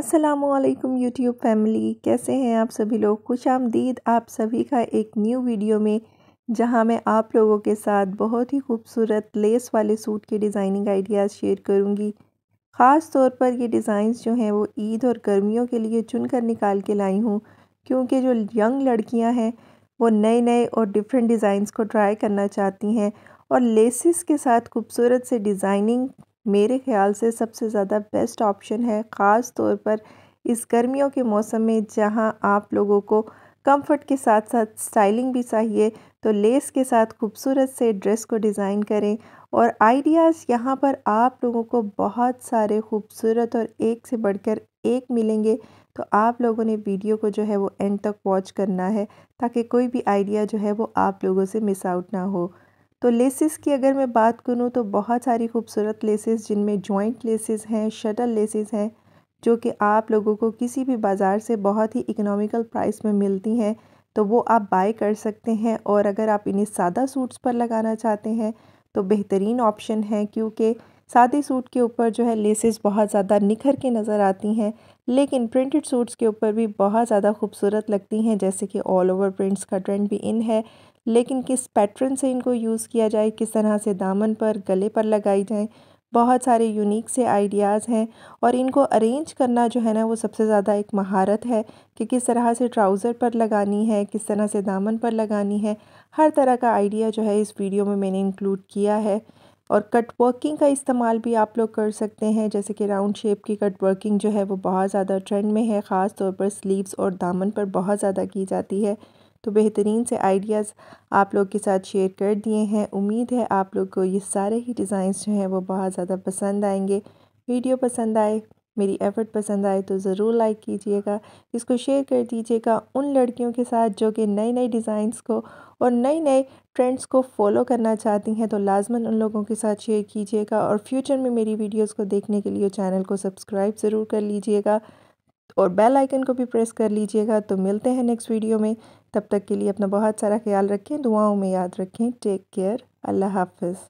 Aslam YouTube family कैसे हैं आप सभी लोग खुश आमदीद आप सभी का एक न्यू वीडियो में जहां मैं आप लोगों के साथ बहुत ही खूबसूरत लेस वाले सूट के डिज़ाइनिंग आइडियाज़ शेयर करूंगी ख़ास तौर पर ये डिज़ाइंस जो हैं वो ईद और गर्मियों के लिए चुन कर निकाल के लाई हूँ क्योंकि जो यंग लड़कियाँ हैं वो नए नए और डिफरेंट डिज़ाइंस को ट्राई करना चाहती हैं और लेसिस के साथ खूबसूरत से डिज़ाइनिंग मेरे ख़्याल से सबसे ज़्यादा बेस्ट ऑप्शन है ख़ास तौर पर इस गर्मियों के मौसम में जहां आप लोगों को कंफर्ट के साथ साथ स्टाइलिंग भी चाहिए तो लेस के साथ खूबसूरत से ड्रेस को डिज़ाइन करें और आइडियाज़ यहाँ पर आप लोगों को बहुत सारे खूबसूरत और एक से बढ़कर एक मिलेंगे तो आप लोगों ने वीडियो को जो है वो एंड तक वॉच करना है ताकि कोई भी आइडिया जो है वो आप लोगों से मिस आउट ना हो तो लेसिस की अगर मैं बात करूँ तो बहुत सारी खूबसूरत लेसिस जिनमें जॉइंट लेसिस हैं शटल लेसिस हैं जो कि आप लोगों को किसी भी बाज़ार से बहुत ही इकोनॉमिकल प्राइस में मिलती हैं तो वो आप बाय कर सकते हैं और अगर आप इन्हें सादा सूट्स पर लगाना चाहते हैं तो बेहतरीन ऑप्शन है क्योंकि सादे सूट के ऊपर जो है लेसेस बहुत ज़्यादा निखर के नज़र आती हैं लेकिन प्रिंटेड सूट्स के ऊपर भी बहुत ज़्यादा खूबसूरत लगती हैं जैसे कि ऑल ओवर प्रिंट्स का ट्रेंड भी इन है लेकिन किस पैटर्न से इनको यूज़ किया जाए किस तरह से दामन पर गले पर लगाई जाए बहुत सारे यूनिक से आइडियाज़ हैं और इनको अरेंज करना जो है ना वो सबसे ज़्यादा एक महारत है कि किस तरह से ट्राउज़र पर लगानी है किस तरह से दामन पर लगानी है हर तरह का आइडिया जो है इस वीडियो में मैंने इंक्लूड किया है और कट वर्किंग का इस्तेमाल भी आप लोग कर सकते हैं जैसे कि राउंड शेप की कट वर्किंग जो है वो बहुत ज़्यादा ट्रेंड में है ख़ास तौर पर स्लीव्स और दामन पर बहुत ज़्यादा की जाती है तो बेहतरीन से आइडियाज़ आप लोग के साथ शेयर कर दिए हैं उम्मीद है आप लोग को ये सारे ही डिज़ाइंस जो हैं वो बहुत ज़्यादा पसंद आएंगे वीडियो पसंद आए मेरी एफ़र्ट पसंद आए तो ज़रूर लाइक कीजिएगा इसको शेयर कर दीजिएगा उन लड़कियों के साथ जो कि नए नए डिज़ाइंस को और नए नए ट्रेंड्स को फॉलो करना चाहती हैं तो लाजमन उन लोगों के साथ शेयर कीजिएगा और फ्यूचर में मेरी वीडियोस को देखने के लिए चैनल को सब्सक्राइब ज़रूर कर लीजिएगा और बेल आइकन को भी प्रेस कर लीजिएगा तो मिलते हैं नेक्स्ट वीडियो में तब तक के लिए अपना बहुत सारा ख्याल रखें दुआओं में याद रखें टेक केयर अल्लाह हाफिज़